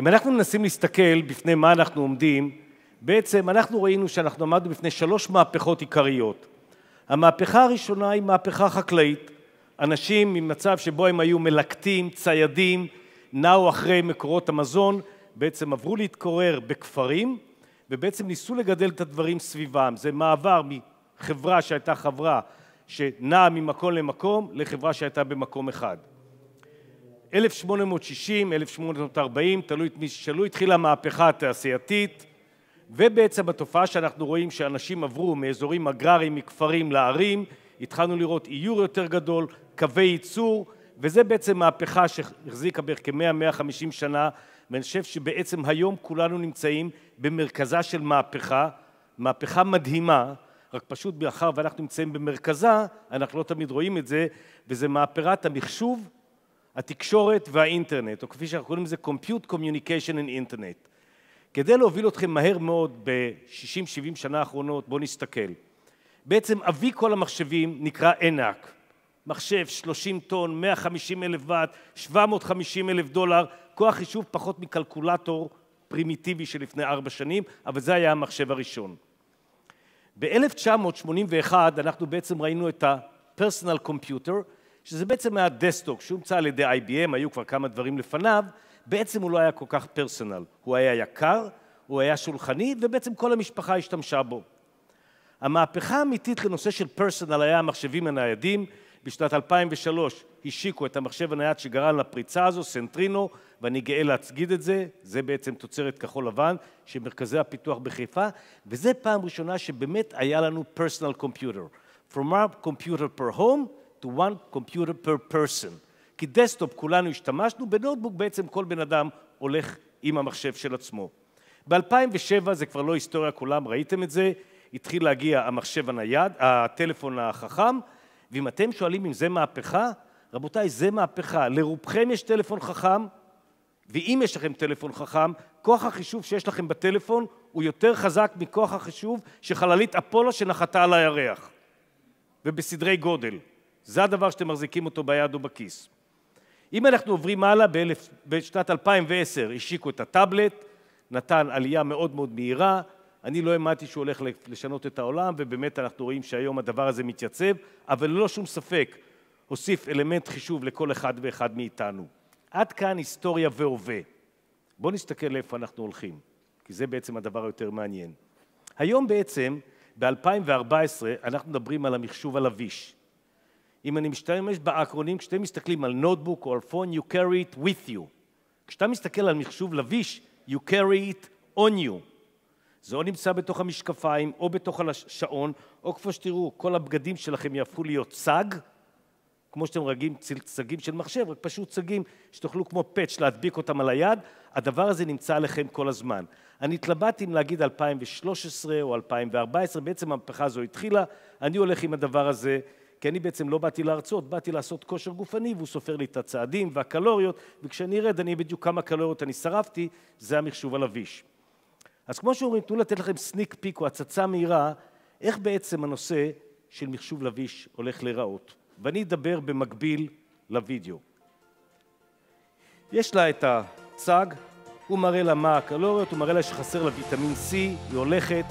אם אנחנו מנסים להסתכל בפני מה אנחנו עומדים, בעצם אנחנו ראינו שאנחנו עמדנו בפני שלוש מהפכות עיקריות. המהפכה הראשונה היא מהפכה חקלאית. אנשים ממצב שבו הם היו מלקטים, ציידים, נעו אחרי מקורות המזון, בעצם עברו להתקורר בכפרים, ובעצם ניסו לגדל את הדברים סביבם. זה מעבר מחברה שהייתה חברה שנעה ממקום למקום, לחברה שהייתה במקום אחד. 1860, 1840, תלוי את מי ששאלו, התחילה המהפכה התעשייתית, ובעצם התופעה שאנחנו רואים שאנשים עברו מאזורים אגרריים, מכפרים לערים, התחלנו לראות איור יותר גדול, קווי ייצור, וזה בעצם מהפכה שהחזיקה בערך כמאה, מאה חמישים שנה, ואני חושב שבעצם היום כולנו נמצאים במרכזה של מהפכה, מהפכה מדהימה, רק פשוט מאחר ואנחנו נמצאים במרכזה, אנחנו לא תמיד רואים את זה, וזה מהפרת המחשוב התקשורת והאינטרנט, או כפי שאנחנו קוראים לזה Compute, Communication and Internet. כדי להוביל אתכם מהר מאוד ב-60-70 שנה האחרונות, בואו נסתכל. בעצם אבי כל המחשבים נקרא ENAC, מחשב 30 טון, 150 אלף ואט, 750 אלף דולר, כוח חישוב פחות מקלקולטור פרימיטיבי שלפני ארבע שנים, אבל זה היה המחשב הראשון. ב-1981 אנחנו בעצם ראינו את ה-Personal Computer, שזה בעצם היה דסטוק שהומצא על ידי IBM, היו כבר כמה דברים לפניו, בעצם הוא לא היה כל כך פרסונל. הוא היה יקר, הוא היה שולחני, ובעצם כל המשפחה השתמשה בו. המהפכה האמיתית לנושא של פרסונל היה המחשבים הניידים. בשנת 2003 השיקו את המחשב הנייד שגרם לפריצה הזו, סנטרינו, ואני גאה להצגיד את זה, זה בעצם תוצרת כחול לבן של מרכזי הפיתוח בחיפה, וזה פעם ראשונה שבאמת היה לנו פרסונל קומפיוטר. From our computer per home to one computer per person. כי דסטופ כולנו השתמשנו, בנוטבוק בעצם כל בן אדם הולך עם המחשב של עצמו. ב-2007, זה כבר לא היסטוריה, כולם ראיתם את זה, התחיל להגיע המחשב הנייד, הטלפון החכם, ואם אתם שואלים אם זה מהפכה, רבותיי, זה מהפכה. לרובכם יש טלפון חכם, ואם יש לכם טלפון חכם, כוח החישוב שיש לכם בטלפון הוא יותר חזק מכוח החישוב שחללית אפולו שנחתה על הירח, ובסדרי גודל. זה הדבר שאתם מחזיקים אותו ביד או בכיס. אם אנחנו עוברים הלאה, בשנת 2010 השיקו את הטאבלט, נתן עלייה מאוד מאוד מהירה, אני לא האמנתי שהוא הולך לשנות את העולם, ובאמת אנחנו רואים שהיום הדבר הזה מתייצב, אבל ללא שום ספק הוסיף אלמנט חישוב לכל אחד ואחד מאיתנו. עד כאן היסטוריה והווה. בואו נסתכל לאיפה אנחנו הולכים, כי זה בעצם הדבר היותר מעניין. היום בעצם, ב-2014, אנחנו מדברים על המחשוב הלביש. אם אני משתמש באקרונים, כשאתם מסתכלים על נוטבוק או על פון, you carry it with you. כשאתה מסתכל על מחשוב לביש, you carry it on you. זה או נמצא בתוך המשקפיים, או בתוך השעון, או כפי שתראו, כל הבגדים שלכם יהפכו להיות צג, כמו שאתם רגילים, צגים של מחשב, רק פשוט צגים שתוכלו כמו פאץ' להדביק אותם על היד, הדבר הזה נמצא עליכם כל הזמן. אני התלבטתי אם להגיד 2013 או 2014, בעצם המהפכה הזו התחילה, אני הולך עם הדבר הזה. כי אני בעצם לא באתי להרצות, באתי לעשות כושר גופני, והוא סופר לי את הצעדים והקלוריות, וכשאני ארד אני בדיוק כמה קלוריות אני שרפתי, זה המחשוב הלביש. אז כמו שאומרים, תנו לתת לכם סניק פיק או הצצה מהירה, איך בעצם הנושא של מחשוב לביש הולך להיראות. ואני אדבר במקביל לוידאו. יש לה את הצג, הוא מראה לה מה הקלוריות, הוא מראה לה שחסר לה ויטמין C, היא הולכת,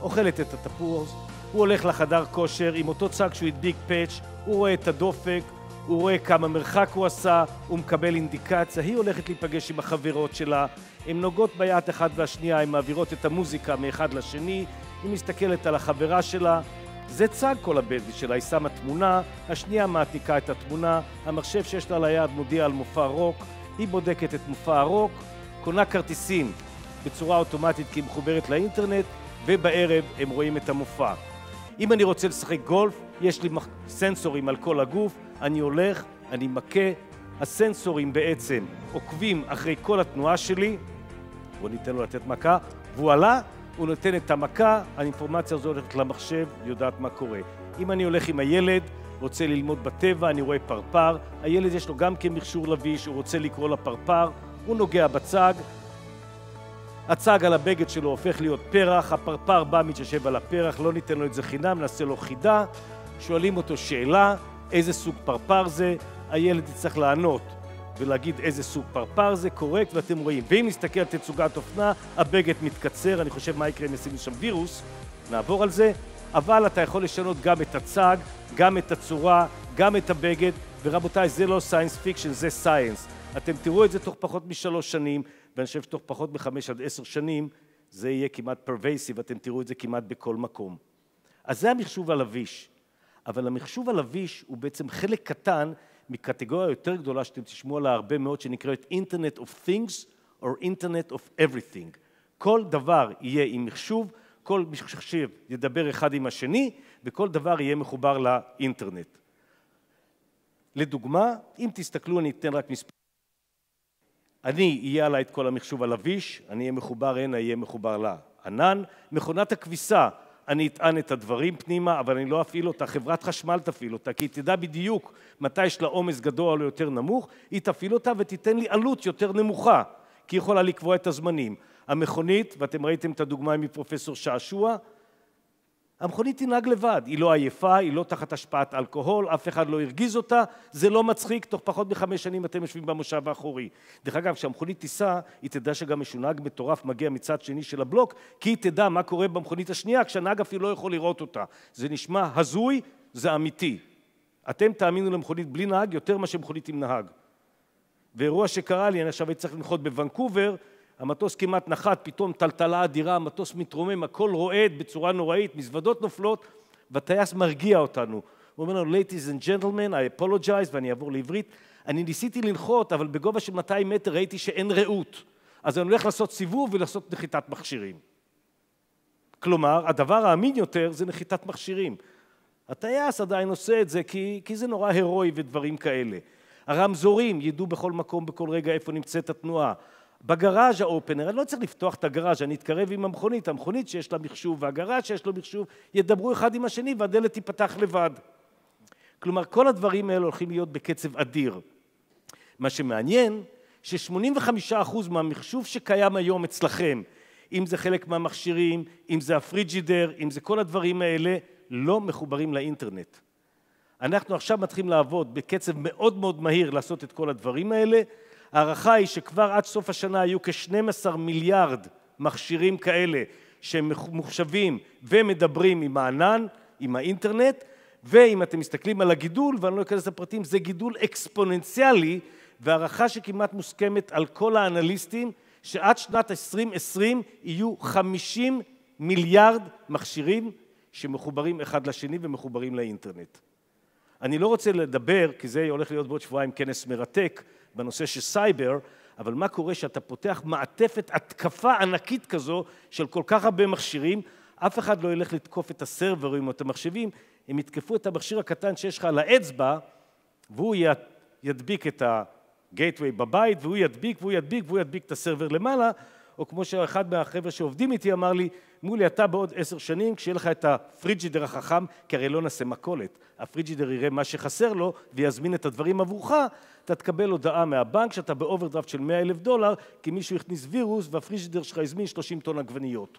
אוכלת את התפוז, הוא הולך לחדר כושר עם אותו צג שהוא הדביק פאץ', הוא רואה את הדופק, הוא רואה כמה מרחק הוא עשה, הוא מקבל אינדיקציה, היא הולכת להיפגש עם החברות שלה, הן נוגעות ביד אחת והשנייה, הן מעבירות את המוזיקה מאחד לשני, היא מסתכלת על החברה שלה, זה צג כל הבייבי שלה, היא שמה תמונה, השנייה מעתיקה את התמונה, המחשב שיש לה ליד מודיע על מופע רוק, היא בודקת את מופע הרוק, קונה כרטיסים בצורה אוטומטית כי היא מחוברת לאינטרנט, ובערב הם רואים את המופע. אם אני רוצה לשחק גולף, יש לי סנסורים על כל הגוף, אני הולך, אני מכה. הסנסורים בעצם עוקבים אחרי כל התנועה שלי, בוא ניתן לו לתת מכה, והוא עלה, הוא נותן את המכה, האינפורמציה הזו הולכת למחשב, יודעת מה קורה. אם אני הולך עם הילד, רוצה ללמוד בטבע, אני רואה פרפר, הילד יש לו גם כן מכשור לוי שהוא רוצה לקרוא לפרפר, הוא נוגע בצג, הצג על הבגד שלו הופך להיות פרח, הפרפר בא מתיישב על הפרח, לא ניתן לו את זה חינם, נעשה לו חידה. שואלים אותו שאלה, איזה סוג פרפר זה, הילד יצטרך לענות ולהגיד איזה סוג פרפר זה, קורקט, ואתם רואים. ואם נסתכל על תצוגת אופנה, הבגד מתקצר, אני חושב מה יקרה אם ישימו שם וירוס, נעבור על זה, אבל אתה יכול לשנות גם את הצג, גם את הצורה, גם את הבגד, ורבותיי, זה לא סיינס פיקשן, זה סיינס. אתם תראו את זה תוך פחות משלוש שנים. ואני חושב שתוך פחות מחמש עד עשר שנים זה יהיה כמעט פרווייסיב, אתם תראו את זה כמעט בכל מקום. אז זה המחשוב הלביש. אבל המחשוב הלביש הוא בעצם חלק קטן מקטגוריה יותר גדולה שאתם תשמעו עליה הרבה מאוד, שנקראת Internet of Things or Internet of Everything. כל דבר יהיה עם מחשוב, כל מחשב ידבר אחד עם השני, וכל דבר יהיה מחובר לאינטרנט. לדוגמה, אם תסתכלו, אני אתן רק מספר... אני, יהיה עליי את כל המחשוב הלביש, אני אהיה מחובר הנה, אהיה מחובר לענן. מכונת הכביסה, אני אטען את הדברים פנימה, אבל אני לא אפעיל אותה. חברת חשמל תפעיל אותה, כי היא תדע בדיוק מתי יש לה עומס גדול או יותר נמוך, היא תפעיל אותה ותיתן לי עלות יותר נמוכה, כי היא יכולה לקבוע את הזמנים. המכונית, ואתם ראיתם את הדוגמה מפרופסור שעשוע, המכונית תנהג לבד, היא לא עייפה, היא לא תחת השפעת אלכוהול, אף אחד לא הרגיז אותה, זה לא מצחיק, תוך פחות מחמש שנים אתם יושבים במושב האחורי. דרך אגב, כשהמכונית תיסע, היא תדע שגם איזשהו נהג מטורף מגיע מצד שני של הבלוק, כי היא תדע מה קורה במכונית השנייה, כשהנהג אפילו לא יכול לראות אותה. זה נשמע הזוי, זה אמיתי. אתם תאמינו למכונית בלי נהג יותר מאשר מכונית עם נהג. ואירוע שקרה לי, אני עכשיו הייתי צריך לנחות בוונקובר, המטוס כמעט נחת, פתאום טלטלה אדירה, המטוס מתרומם, הכל רועד בצורה נוראית, מזוודות נופלות, והטייס מרגיע אותנו. הוא אומר לנו, ladies and gentlemen, I apologize, ואני אעבור לעברית. אני ניסיתי לנחות, אבל בגובה של 200 מטר ראיתי שאין רעות. אז אני הולך לעשות סיבוב ולעשות נחיתת מכשירים. כלומר, הדבר האמין יותר זה נחיתת מכשירים. הטייס עדיין עושה את זה כי, כי זה נורא הירואי ודברים כאלה. הרמזורים ידעו בכל מקום, בכל רגע, איפה נמצאת התנועה. בגראז' האופנר, אני לא צריך לפתוח את הגראז', אני אתקרב עם המכונית, המכונית שיש לה מחשוב והגראז' שיש לו מחשוב, ידברו אחד עם השני והדלת תיפתח לבד. כלומר, כל הדברים האלה הולכים להיות בקצב אדיר. מה שמעניין, ש-85% מהמחשוב שקיים היום אצלכם, אם זה חלק מהמכשירים, אם זה הפריג'ידר, אם זה כל הדברים האלה, לא מחוברים לאינטרנט. אנחנו עכשיו מתחילים לעבוד בקצב מאוד מאוד מהיר לעשות את כל הדברים האלה, ההערכה היא שכבר עד סוף השנה היו כ-12 מיליארד מכשירים כאלה שמוחשבים ומדברים עם הענן, עם האינטרנט, ואם אתם מסתכלים על הגידול, ואני לא אכנס לפרטים, זה גידול אקספוננציאלי, והערכה שכמעט מוסכמת על כל האנליסטים, שעד שנת 2020 יהיו 50 מיליארד מכשירים שמחוברים אחד לשני ומחוברים לאינטרנט. אני לא רוצה לדבר, כי זה הולך להיות בעוד שבועיים כנס מרתק, בנושא של סייבר, אבל מה קורה שאתה פותח מעטפת התקפה ענקית כזו של כל כך הרבה מכשירים, אף אחד לא ילך לתקוף את הסרברים או את המחשבים, הם יתקפו את המכשיר הקטן שיש לך על האצבע, והוא ידביק את הגייטווי בבית, והוא ידביק, והוא ידביק, והוא ידביק את הסרבר למעלה, או כמו שאחד מהחבר'ה שעובדים איתי אמר לי, מולי, אתה בעוד עשר שנים, כשיהיה לך את הפריג'ידר החכם, כי הרי לא נעשה מכולת. הפריג'ידר יראה מה שחסר לו ויזמין את הדברים עבורך, אתה תקבל הודעה מהבנק שאתה באוברדרפט של 100 אלף דולר, כי מישהו הכניס וירוס והפריג'ידר שלך הזמין 30 טון עגבניות.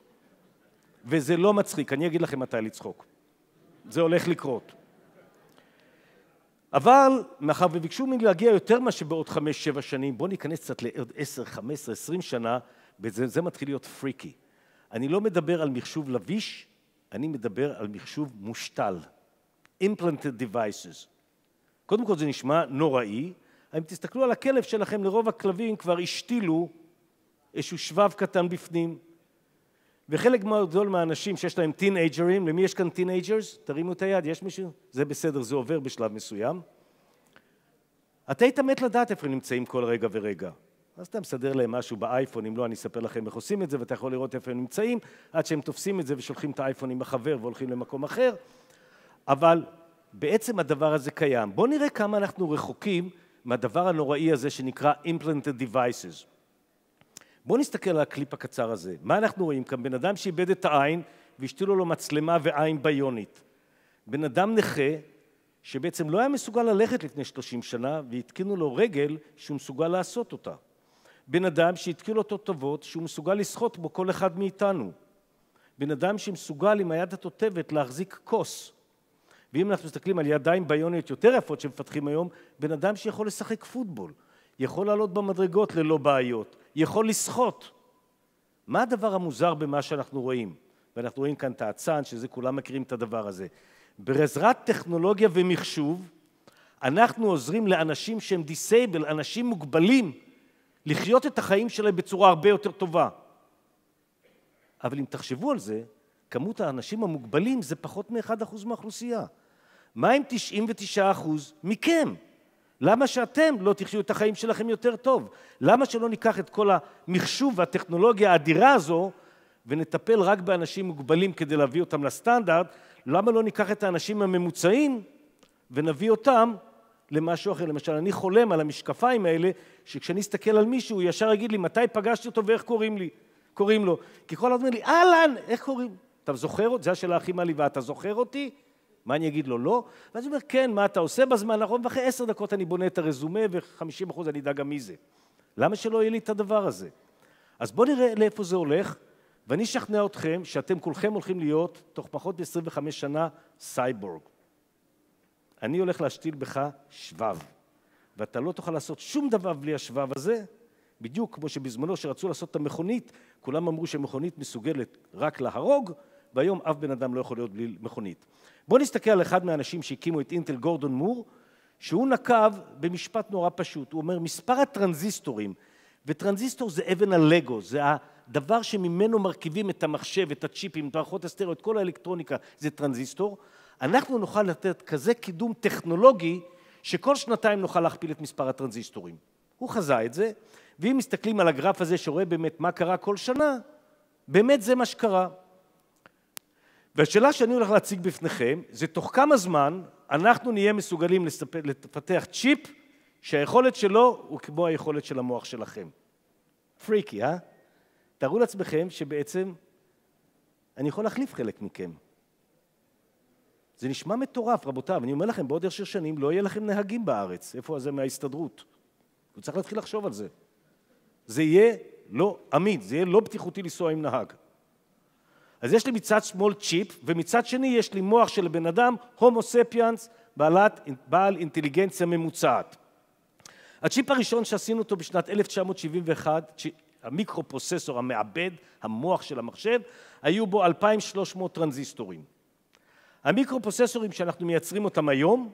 וזה לא מצחיק, אני אגיד לכם מתי לצחוק. זה הולך לקרות. אבל מאחר וביקשו ממני להגיע יותר מאשר בעוד חמש, שבע שנים, בואו ניכנס קצת לעוד עשר, חמש עשרה, עשרים שנה, וזה מתחיל להיות פריקי. אני לא מדבר על מחשוב לביש, אני מדבר על מחשוב מושתל. Implanted Devices. קודם כל זה נשמע נוראי, אם תסתכלו על הכלב שלכם, לרוב הכלבים כבר השתילו איזשהו שבב קטן בפנים. וחלק מאוד גדול מהאנשים שיש להם טינג'רים, למי יש כאן טינג'רס? תרימו את היד, יש מישהו? זה בסדר, זה עובר בשלב מסוים. אתה היית מת לדעת איפה הם נמצאים כל רגע ורגע. אז אתה מסדר להם משהו באייפון, אם לא, אני אספר לכם איך עושים את זה, ואתה יכול לראות איפה הם נמצאים, עד שהם תופסים את זה ושולחים את האייפון עם החבר והולכים למקום אחר. אבל בעצם הדבר הזה קיים. בואו נראה כמה אנחנו רחוקים מהדבר הנוראי הזה שנקרא Implanted Devices. בואו נסתכל על הקליפ הקצר הזה. מה אנחנו רואים כאן? בן אדם שאיבד את העין והשתילו לו מצלמה ועין ביונית. בן אדם נכה שבעצם לא היה מסוגל ללכת לפני 30 שנה והתקינו לו רגל שהוא מסוגל לעשות אותה. בן אדם שהתקיל אותו טובות, שהוא מסוגל לסחוט בו כל אחד מאיתנו. בן אדם שמסוגל עם היד התותבת להחזיק כוס. ואם אנחנו מסתכלים על ידיים ביוניות יותר יפות שמפתחים היום, בן אדם שיכול לשחק פוטבול, יכול לעלות במדרגות ללא בעיות, יכול לסחוט. מה הדבר המוזר במה שאנחנו רואים? ואנחנו רואים כאן את האצן, שזה כולם מכירים את הדבר הזה. בעזרת טכנולוגיה ומחשוב, אנחנו עוזרים לאנשים שהם דיסייבל, אנשים מוגבלים, לחיות את החיים שלהם בצורה הרבה יותר טובה. אבל אם תחשבו על זה, כמות האנשים המוגבלים זה פחות מ-1% מהאוכלוסייה. מה עם 99% מכם? למה שאתם לא תחיו את החיים שלכם יותר טוב? למה שלא ניקח את כל המחשוב והטכנולוגיה האדירה הזו ונטפל רק באנשים מוגבלים כדי להביא אותם לסטנדרט? למה לא ניקח את האנשים הממוצעים ונביא אותם למשהו אחר. למשל, אני חולם על המשקפיים האלה, שכשאני אסתכל על מישהו, הוא ישר יגיד לי מתי פגשתי אותו ואיך קוראים לי, קוראים לו. כי כל הזמן אומר לי, אהלן, איך קוראים? אתה זוכר אותי? זו השאלה הכי מעליבה, אתה זוכר אותי? מה אני אגיד לו, לא? ואז הוא אומר, כן, מה אתה עושה בזמן האחרון? ואחרי עשר דקות אני בונה את הרזומה, ו-50% אני אדע גם מי זה. למה שלא יהיה לי את הדבר הזה? אז בואו נראה לאיפה זה הולך, ואני אשכנע אתכם שאתם כולכם הולכים להיות, תוך פחות מ-25 שנה, סייבורג. אני הולך להשתיל בך שבב, ואתה לא תוכל לעשות שום דבר בלי השבב הזה, בדיוק כמו שבזמנו שרצו לעשות את המכונית, כולם אמרו שמכונית מסוגלת רק להרוג, והיום אף בן אדם לא יכול להיות בלי מכונית. בואו נסתכל על אחד מהאנשים שהקימו את אינטל, גורדון מור, שהוא נקב במשפט נורא פשוט. הוא אומר, מספר הטרנזיסטורים, וטרנזיסטור זה אבן הלגו, זה הדבר שממנו מרכיבים את המחשב, את הצ'יפים, את מערכות הסטריאו, את כל האלקטרוניקה, זה טרנזיסטור. אנחנו נוכל לתת כזה קידום טכנולוגי, שכל שנתיים נוכל להכפיל את מספר הטרנזיסטורים. הוא חזה את זה, ואם מסתכלים על הגרף הזה שרואה באמת מה קרה כל שנה, באמת זה מה שקרה. והשאלה שאני הולך להציג בפניכם, זה תוך כמה זמן אנחנו נהיה מסוגלים לספ... לפתח צ'יפ שהיכולת שלו הוא כמו היכולת של המוח שלכם. פריקי, אה? תארו לעצמכם שבעצם אני יכול להחליף חלק מכם. זה נשמע מטורף, רבותיו. אני אומר לכם, בעוד עשר שנים לא יהיה לכם נהגים בארץ. איפה זה מההסתדרות? הוא צריך להתחיל לחשוב על זה. זה יהיה לא אמין, זה יהיה לא בטיחותי לנסוע עם נהג. אז יש לי מצד שמאל צ'יפ, ומצד שני יש לי מוח של בן אדם, הומו ספיאנס, בעלת, בעל אינטליגנציה ממוצעת. הצ'יפ הראשון שעשינו אותו בשנת 1971, המיקרופרוססור המעבד, המוח של המחשב, היו בו 2,300 טרנזיסטורים. המיקרופרוססורים שאנחנו מייצרים אותם היום,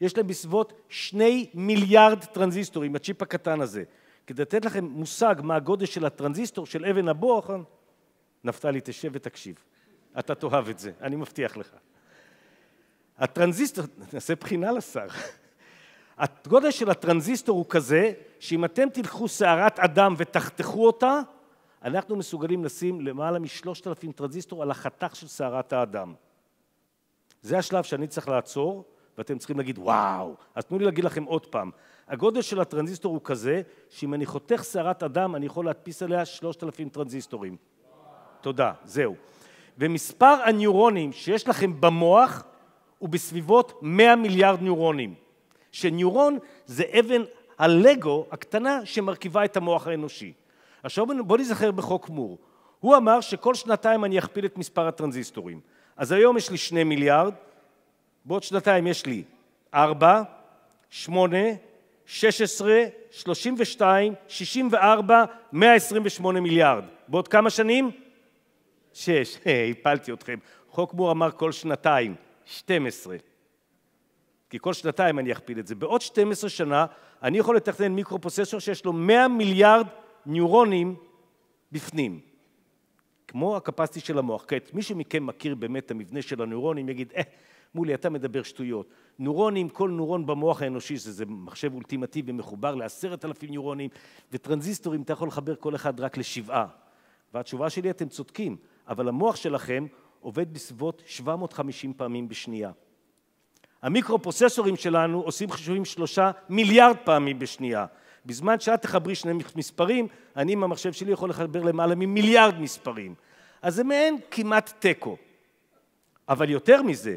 יש להם בסביבות שני מיליארד טרנזיסטורים, הצ'יפ הקטן הזה. כדי לתת לכם מושג מה הגודל של הטרנזיסטור של אבן הבוח, נכון? נפתלי, תשב ותקשיב. אתה תאהב את זה, אני מבטיח לך. הטרנזיסטור, נעשה בחינה לשר. הגודל של הטרנזיסטור הוא כזה, שאם אתם תלכו סערת אדם ותחתכו אותה, אנחנו מסוגלים לשים למעלה משלושת אלפים טרנזיסטור על החתך של סערת האדם. זה השלב שאני צריך לעצור, ואתם צריכים להגיד, וואו. אז תנו לי להגיד לכם עוד פעם. הגודל של הטרנזיסטור הוא כזה, שאם אני חותך שערת אדם, אני יכול להדפיס עליה 3,000 טרנזיסטורים. וואו. תודה, זהו. ומספר הניורונים שיש לכם במוח הוא בסביבות 100 מיליארד ניורונים. שניורון זה אבן הלגו הקטנה שמרכיבה את המוח האנושי. עכשיו בואו נזכר בחוק מור. הוא אמר שכל שנתיים אני אכפיל את מספר הטרנזיסטורים. אז היום יש לי שני מיליארד, בעוד שנתיים יש לי ושתיים, שישים וארבע, מאה עשרים ושמונה מיליארד. בעוד כמה שנים? שש, הפלתי אתכם. מור אמר כל שנתיים, עשרה. כי כל שנתיים אני אכפיל את זה. בעוד 12 שנה אני יכול לתכנן מיקרופוססור שיש לו 100 מיליארד ניורונים בפנים. כמו הקפסיטי של המוח. כעת, מי שמכם מכיר באמת את המבנה של הנוירונים, יגיד, אה, מולי, אתה מדבר שטויות. נוירונים, כל נוירון במוח האנושי, שזה מחשב אולטימטיבי מחובר לעשרת אלפים נוירונים, וטרנזיסטורים אתה יכול לחבר כל אחד רק לשבעה. והתשובה שלי, אתם צודקים, אבל המוח שלכם עובד בסביבות 750 פעמים בשנייה. המיקרופרוססורים שלנו עושים חישובים שלושה מיליארד פעמים בשנייה. בזמן שאת תחברי שני מספרים, אני עם המחשב שלי יכול לחבר למעלה ממיליארד מספרים. אז זה מעין כמעט תיקו. אבל יותר מזה,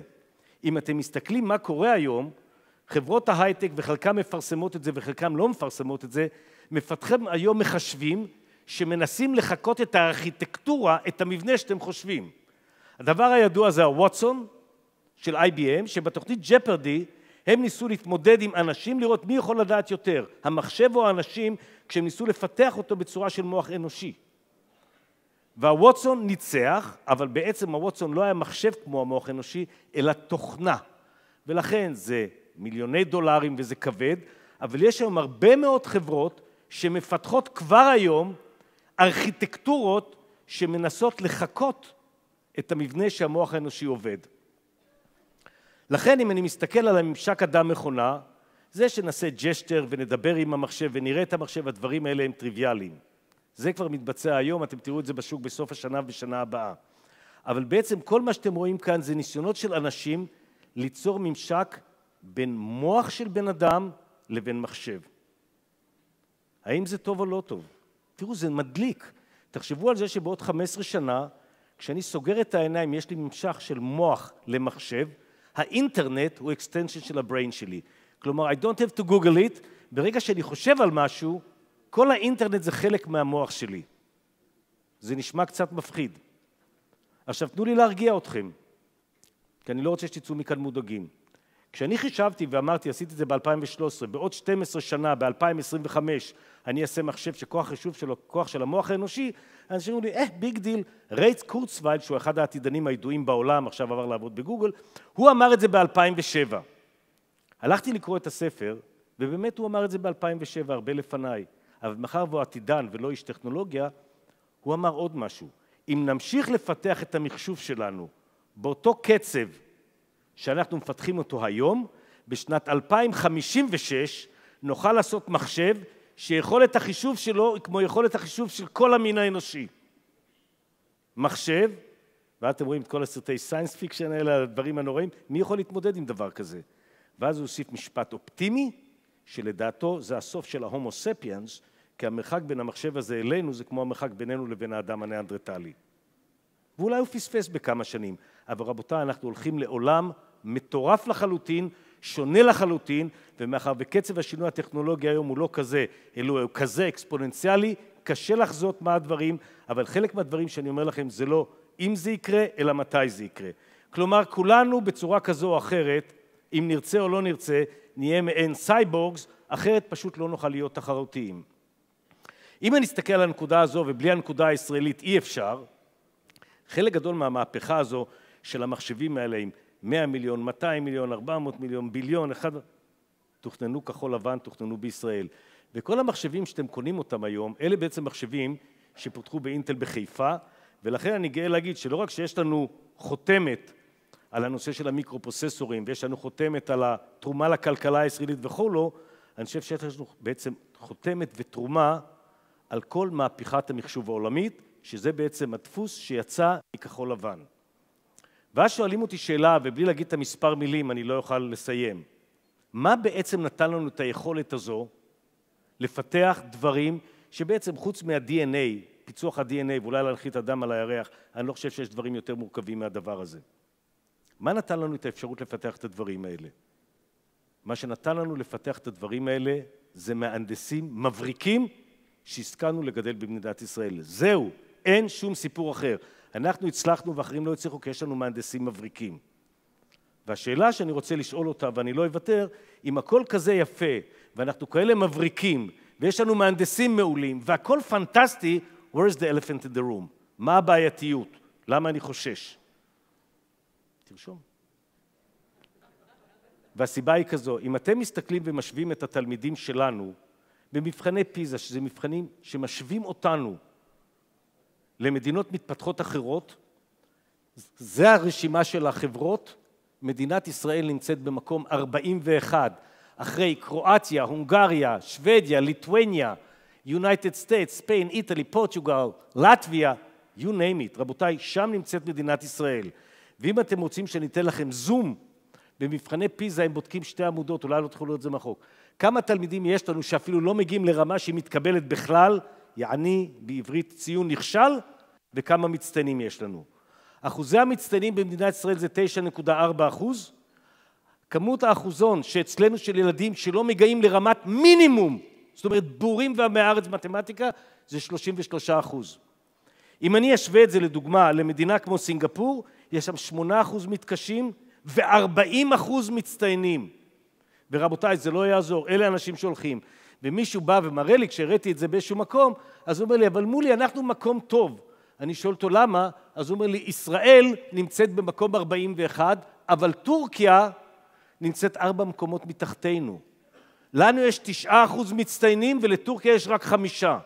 אם אתם מסתכלים מה קורה היום, חברות ההייטק, וחלקן מפרסמות את זה וחלקן לא מפרסמות את זה, מפתחים היום מחשבים שמנסים לחקות את הארכיטקטורה, את המבנה שאתם חושבים. הדבר הידוע זה הווטסון של IBM, שבתוכנית ג'פרדי, הם ניסו להתמודד עם אנשים, לראות מי יכול לדעת יותר, המחשב או האנשים, כשהם ניסו לפתח אותו בצורה של מוח אנושי. והווטסון ניצח, אבל בעצם הווטסון לא היה מחשב כמו המוח האנושי, אלא תוכנה. ולכן זה מיליוני דולרים וזה כבד, אבל יש היום הרבה מאוד חברות שמפתחות כבר היום ארכיטקטורות שמנסות לחקות את המבנה שהמוח האנושי עובד. לכן, אם אני מסתכל על הממשק אדם-מכונה, זה שנעשה ג'שטר ונדבר עם המחשב ונראה את המחשב, הדברים האלה הם טריוויאליים. זה כבר מתבצע היום, אתם תראו את זה בשוק בסוף השנה ובשנה הבאה. אבל בעצם כל מה שאתם רואים כאן זה ניסיונות של אנשים ליצור ממשק בין מוח של בן אדם לבין מחשב. האם זה טוב או לא טוב? תראו, זה מדליק. תחשבו על זה שבעוד 15 שנה, כשאני סוגר את העיניים, יש לי ממשך של מוח למחשב, האינטרנט הוא extension של הבריין שלי. כלומר, I don't have to Google it, ברגע שאני חושב על משהו, כל האינטרנט זה חלק מהמוח שלי. זה נשמע קצת מפחיד. עכשיו, תנו לי להרגיע אתכם, כי אני לא רוצה שתצאו מכאן מודאגים. כשאני חישבתי ואמרתי, עשיתי את זה ב-2013, בעוד 12 שנה, ב-2025, אני אעשה מחשב שכוח חישוב שלו, כוח של המוח האנושי, אנשים אמרו לי, אה, ביג דיל, רייטס קורצווייל, שהוא אחד העתידנים הידועים בעולם, עכשיו עבר לעבוד בגוגל, הוא אמר את זה ב-2007. הלכתי לקרוא את הספר, ובאמת הוא אמר את זה ב-2007, הרבה לפניי. אבל מאחר והוא עתידן ולא איש טכנולוגיה, הוא אמר עוד משהו. אם נמשיך לפתח את המחשוב שלנו באותו קצב, שאנחנו מפתחים אותו היום, בשנת 2056 נוכל לעשות מחשב שיכולת החישוב שלו היא כמו יכולת החישוב של כל המין האנושי. מחשב, ואתם רואים את כל הסרטי סיינס פיקשן האלה, הדברים הנוראים, מי יכול להתמודד עם דבר כזה? ואז הוא הוסיף משפט אופטימי, שלדעתו זה הסוף של ההומו ספיאנס, כי המרחק בין המחשב הזה אלינו זה כמו המרחק בינינו לבין האדם הניאנדרטלי. ואולי הוא פספס בכמה שנים, אבל רבותיי, אנחנו הולכים לעולם מטורף לחלוטין, שונה לחלוטין, ומאחר וקצב השינוי הטכנולוגי היום הוא לא כזה, אלא הוא כזה אקספוננציאלי, קשה לחזות מה הדברים, אבל חלק מהדברים שאני אומר לכם זה לא אם זה יקרה, אלא מתי זה יקרה. כלומר, כולנו בצורה כזו או אחרת, אם נרצה או לא נרצה, נהיה מעין סייבורגס, אחרת פשוט לא נוכל להיות תחרותיים. אם אני אסתכל על הנקודה הזו, ובלי הנקודה הישראלית אי אפשר, חלק גדול מהמהפכה הזו של המחשבים האלה עם 100 מיליון, 200 מיליון, 400 מיליון, ביליון, אחד... תוכננו כחול לבן, תוכננו בישראל. וכל המחשבים שאתם קונים אותם היום, אלה בעצם מחשבים שפותחו באינטל בחיפה, ולכן אני גאה להגיד שלא רק שיש לנו חותמת על הנושא של המיקרופרוססורים, ויש לנו חותמת על התרומה לכלכלה הישראלית וכולו, אני חושב שיש לנו בעצם חותמת ותרומה על כל מהפכת המחשוב העולמית, שזה בעצם הדפוס שיצא מכחול לבן. ואז שואלים אותי שאלה, ובלי להגיד את המספר מילים אני לא אוכל לסיים. מה בעצם נתן לנו את היכולת הזו לפתח דברים שבעצם חוץ מה-DNA, פיצוח ה-DNA ואולי להנחית אדם על הירח, אני לא חושב שיש דברים יותר מורכבים מהדבר הזה. מה נתן לנו את האפשרות לפתח את הדברים האלה? מה שנתן לנו לפתח את הדברים האלה זה מהנדסים מבריקים שהסכמנו לגדל במדינת ישראל. זהו, אין שום סיפור אחר. אנחנו הצלחנו ואחרים לא הצליחו כי יש לנו מהנדסים מבריקים. והשאלה שאני רוצה לשאול אותה, ואני לא אוותר, אם הכל כזה יפה, ואנחנו כאלה מבריקים, ויש לנו מהנדסים מעולים, והכל פנטסטי, where is the elephant in the room? מה הבעייתיות? למה אני חושש? תרשום. והסיבה היא כזו, אם אתם מסתכלים ומשווים את התלמידים שלנו במבחני פיזה, שזה מבחנים שמשווים אותנו למדינות מתפתחות אחרות, זה הרשימה של החברות, מדינת ישראל נמצאת במקום 41, אחרי קרואטיה, הונגריה, שוודיה, ליטואניה, יונייטד States, ספיין, איטלי, פורטוגל, לטביה, you name it. רבותיי, שם נמצאת מדינת ישראל. ואם אתם רוצים שאני אתן לכם זום, במבחני פיזה הם בודקים שתי עמודות, אולי לא תוכלו לראות את זה מחוק. כמה תלמידים יש לנו שאפילו לא מגיעים לרמה שהיא מתקבלת בכלל, יעני בעברית ציון נכשל, וכמה מצטיינים יש לנו. אחוזי המצטיינים במדינת ישראל זה 9.4 אחוז. כמות האחוזון שאצלנו של ילדים שלא מגיעים לרמת מינימום, זאת אומרת בורים מהארץ מתמטיקה, זה 33 אחוז. אם אני אשווה את זה לדוגמה למדינה כמו סינגפור, יש שם 8 אחוז מתקשים ו-40 אחוז מצטיינים. ורבותיי, זה לא יעזור, אלה אנשים שהולכים. ומישהו בא ומראה לי, כשהראיתי את זה באיזשהו מקום, אז הוא אומר לי, אבל מולי, אנחנו מקום טוב. אני שואל אותו למה, אז הוא אומר לי, ישראל נמצאת במקום 41, אבל טורקיה נמצאת ארבע מקומות מתחתינו. לנו יש תשעה אחוז מצטיינים ולטורקיה יש רק חמישה.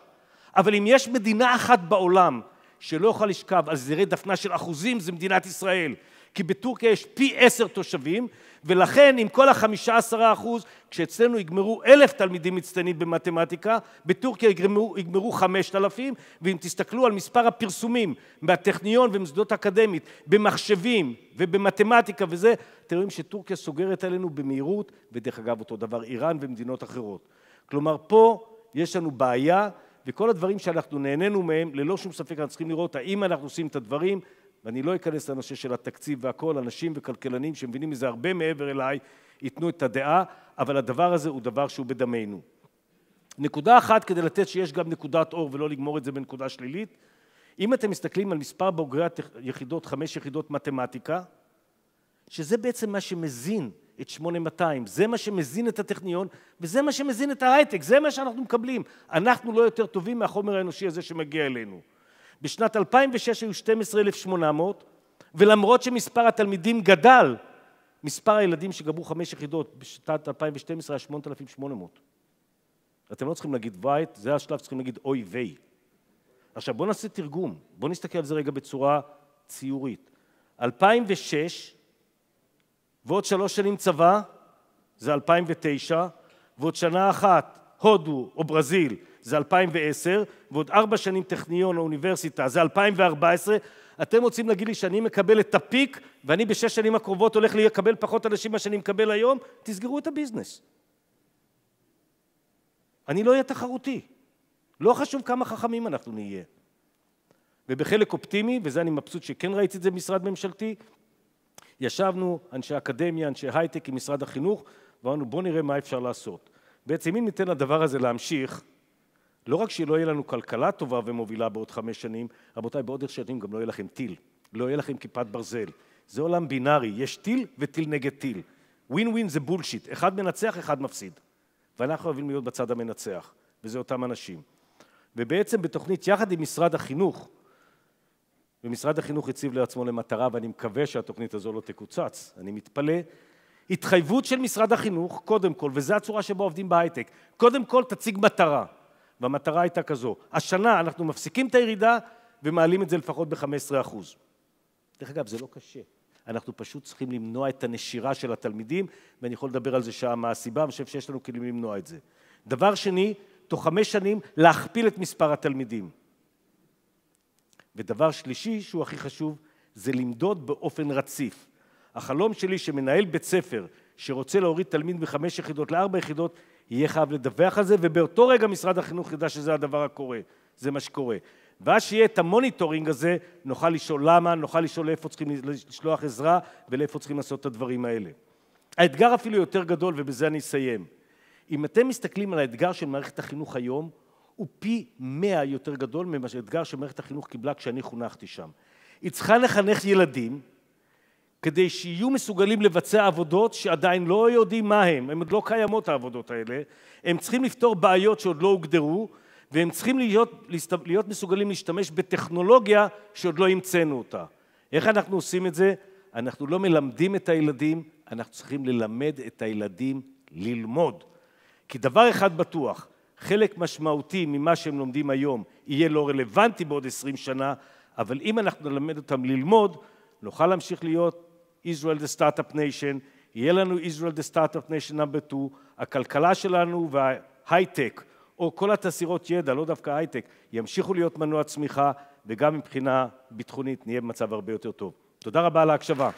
אבל אם יש מדינה אחת בעולם שלא יכולה לשכב על זרי דפנה של אחוזים, זה מדינת ישראל. כי בטורקיה יש פי עשר תושבים, ולכן עם כל החמישה עשרה אחוז, כשאצלנו יגמרו אלף תלמידים מצטיינים במתמטיקה, בטורקיה יגמרו, חמשת אלפים, ואם תסתכלו על מספר הפרסומים מהטכניון ומוסדות אקדמית במחשבים ובמתמטיקה וזה, אתם רואים שטורקיה סוגרת עלינו במהירות, ודרך אגב אותו דבר איראן ומדינות אחרות. כלומר, פה יש לנו בעיה, וכל הדברים שאנחנו נהנינו מהם, ללא שום ספק אנחנו צריכים לראות האם אנחנו עושים את הדברים ואני לא אכנס לנושא של התקציב והכול, אנשים וכלכלנים שמבינים מזה הרבה מעבר אליי ייתנו את הדעה, אבל הדבר הזה הוא דבר שהוא בדמנו. נקודה אחת כדי לתת שיש גם נקודת אור ולא לגמור את זה בנקודה שלילית, אם אתם מסתכלים על מספר בוגרי היחידות, חמש יחידות מתמטיקה, שזה בעצם מה שמזין את 8200, זה מה שמזין את הטכניון וזה מה שמזין את ההייטק, זה מה שאנחנו מקבלים. אנחנו לא יותר טובים מהחומר האנושי הזה שמגיע אלינו. בשנת 2006 היו 12,800, ולמרות שמספר התלמידים גדל, מספר הילדים שגמרו חמש יחידות בשנת 2012 היה 8,800. אתם לא צריכים להגיד וייט, זה השלב שצריכים להגיד אוי ויי. עכשיו בואו נעשה תרגום, בואו נסתכל על זה רגע בצורה ציורית. 2006 ועוד שלוש שנים צבא, זה 2009, ועוד שנה אחת הודו או ברזיל, זה 2010, ועוד ארבע שנים טכניון או אוניברסיטה, זה 2014, אתם רוצים להגיד לי שאני מקבל את הפיק, ואני בשש שנים הקרובות הולך לקבל פחות אנשים ממה שאני מקבל היום? תסגרו את הביזנס. אני לא אהיה תחרותי. לא חשוב כמה חכמים אנחנו נהיה. ובחלק אופטימי, וזה אני מבסוט שכן ראיתי את זה במשרד ממשלתי, ישבנו, אנשי אקדמיה, אנשי הייטק עם משרד החינוך, ואמרנו בואו נראה מה אפשר לעשות. בעצם אם ניתן לדבר הזה להמשיך, לא רק שלא יהיה לנו כלכלה טובה ומובילה בעוד חמש שנים, רבותיי, בעוד עשר שנים גם לא יהיה לכם טיל, לא יהיה לכם כיפת ברזל. זה עולם בינארי, יש טיל וטיל נגד טיל. ווין ווין זה בולשיט, אחד מנצח, אחד מפסיד. ואנחנו אוהבים להיות בצד המנצח, וזה אותם אנשים. ובעצם בתוכנית, יחד עם משרד החינוך, ומשרד החינוך הציב לעצמו למטרה, ואני מקווה שהתוכנית הזו לא תקוצץ, אני מתפלא התחייבות של משרד החינוך, קודם כל, וזו הצורה שבה עובדים בהייטק, קודם כל תציג מטרה, והמטרה הייתה כזו. השנה אנחנו מפסיקים את הירידה ומעלים את זה לפחות ב-15%. דרך אגב, זה לא קשה. אנחנו פשוט צריכים למנוע את הנשירה של התלמידים, ואני יכול לדבר על זה שעה מה הסיבה, אני חושב שיש לנו כלים למנוע את זה. דבר שני, תוך חמש שנים להכפיל את מספר התלמידים. ודבר שלישי, שהוא הכי חשוב, זה למדוד באופן רציף. החלום שלי שמנהל בית ספר שרוצה להוריד תלמיד מחמש יחידות לארבע יחידות, יהיה חייב לדווח על זה, ובאותו רגע משרד החינוך ידע שזה הדבר הקורה, זה מה שקורה. ואז שיהיה את המוניטורינג הזה, נוכל לשאול למה, נוכל לשאול לאיפה צריכים לשלוח עזרה ולאיפה צריכים לעשות את הדברים האלה. האתגר אפילו יותר גדול, ובזה אני אסיים. אם אתם מסתכלים על האתגר של מערכת החינוך היום, הוא פי מאה יותר גדול מהאתגר שמערכת החינוך קיבלה כשאני חונכתי שם. היא צריכה לחנך ילדים, כדי שיהיו מסוגלים לבצע עבודות שעדיין לא יודעים מה הן, הן עוד לא קיימות העבודות האלה, הם צריכים לפתור בעיות שעוד לא הוגדרו, והם צריכים להיות, להיות מסוגלים להשתמש בטכנולוגיה שעוד לא המצאנו אותה. איך אנחנו עושים את זה? אנחנו לא מלמדים את הילדים, אנחנו צריכים ללמד את הילדים ללמוד. כי דבר אחד בטוח, חלק משמעותי ממה שהם לומדים היום יהיה לא רלוונטי בעוד עשרים שנה, אבל אם אנחנו נלמד אותם ללמוד, נוכל להמשיך להיות Israel the Startup Nation, יהיה לנו Israel the Startup Nation number 2, הכלכלה שלנו וההייטק, או כל התסירות ידע, לא דווקא הייטק, ימשיכו להיות מנוע צמיחה, וגם מבחינה ביטחונית נהיה במצב הרבה יותר טוב. תודה רבה על ההקשבה.